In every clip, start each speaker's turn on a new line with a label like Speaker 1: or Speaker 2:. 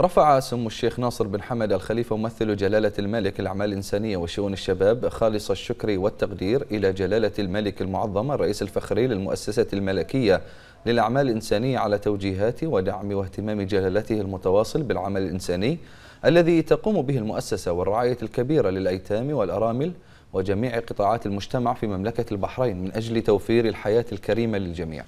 Speaker 1: رفع سمو الشيخ ناصر بن حمد الخليفة ممثل جلالة الملك الأعمال الإنسانية وشؤون الشباب خالص الشكر والتقدير إلى جلالة الملك المعظم الرئيس الفخري للمؤسسة الملكية للأعمال الإنسانية على توجيهات ودعم واهتمام جلالته المتواصل بالعمل الإنساني الذي تقوم به المؤسسة والرعاية الكبيرة للأيتام والأرامل وجميع قطاعات المجتمع في مملكة البحرين من أجل توفير الحياة الكريمة للجميع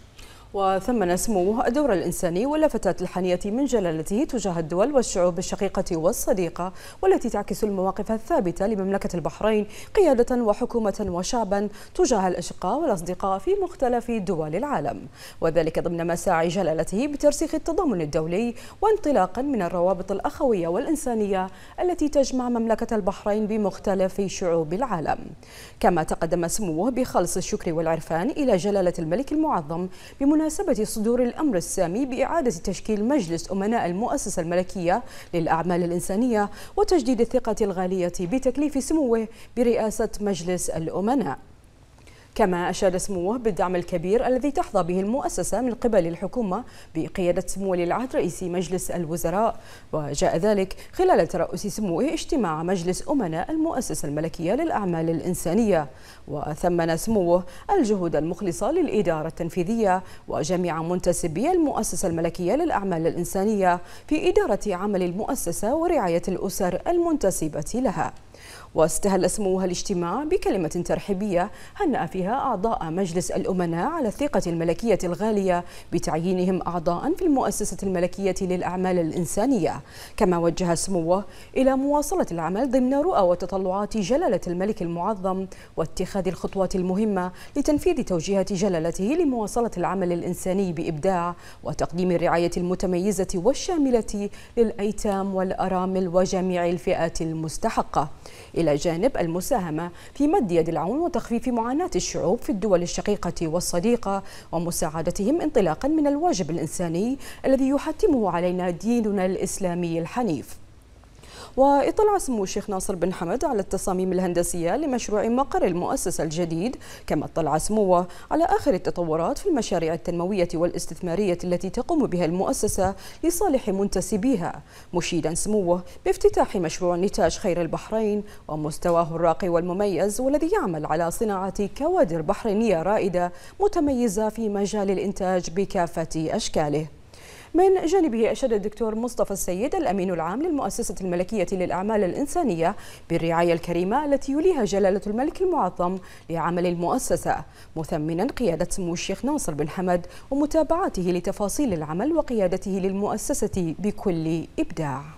Speaker 2: وثمن سموه الدور الإنساني ولفتات الحنية من جلالته تجاه الدول والشعوب الشقيقة والصديقة والتي تعكس المواقف الثابتة لمملكة البحرين قيادة وحكومة وشعبا تجاه الأشقاء والأصدقاء في مختلف دول العالم وذلك ضمن مساعي جلالته بترسيخ التضامن الدولي وانطلاقا من الروابط الأخوية والإنسانية التي تجمع مملكة البحرين بمختلف شعوب العالم كما تقدم سموه بخلص الشكر والعرفان إلى جلالة الملك المعظم بم بمناسبة صدور الأمر السامي بإعادة تشكيل مجلس أمناء المؤسسة الملكية للأعمال الإنسانية وتجديد الثقة الغالية بتكليف سموه برئاسة مجلس الأمناء كما أشاد سموه بالدعم الكبير الذي تحظى به المؤسسة من قبل الحكومة بقيادة سمو ولي العهد رئيس مجلس الوزراء وجاء ذلك خلال ترأس سموه اجتماع مجلس أمناء المؤسسة الملكية للأعمال الإنسانية وثمن سموه الجهود المخلصة للإدارة التنفيذية وجميع منتسبي المؤسسة الملكية للأعمال الإنسانية في إدارة عمل المؤسسة ورعاية الأسر المنتسبة لها واستهل سموها الاجتماع بكلمة ترحيبية هنأ فيها أعضاء مجلس الأمناء على الثقة الملكية الغالية بتعيينهم أعضاء في المؤسسة الملكية للأعمال الإنسانية كما وجه سموه إلى مواصلة العمل ضمن رؤى وتطلعات جلالة الملك المعظم واتخاذ الخطوات المهمة لتنفيذ توجيهات جلالته لمواصلة العمل الإنساني بإبداع وتقديم الرعاية المتميزة والشاملة للأيتام والأرامل وجميع الفئات المستحقة إلى جانب المساهمة في مد يد العون وتخفيف معاناة الشعوب في الدول الشقيقة والصديقة ومساعدتهم انطلاقا من الواجب الإنساني الذي يحتمه علينا ديننا الإسلامي الحنيف وإطلع سمو الشيخ ناصر بن حمد على التصاميم الهندسية لمشروع مقر المؤسسة الجديد كما اطلع سموه على آخر التطورات في المشاريع التنموية والاستثمارية التي تقوم بها المؤسسة لصالح منتسبيها مشيدا سموه بافتتاح مشروع نتاج خير البحرين ومستواه الراقي والمميز والذي يعمل على صناعة كوادر بحرينية رائدة متميزة في مجال الإنتاج بكافة أشكاله من جانبه أشاد الدكتور مصطفى السيد الأمين العام للمؤسسة الملكية للأعمال الإنسانية بالرعاية الكريمة التي يليها جلالة الملك المعظم لعمل المؤسسة مثمنا قيادة سمو الشيخ ناصر بن حمد ومتابعته لتفاصيل العمل وقيادته للمؤسسة بكل إبداع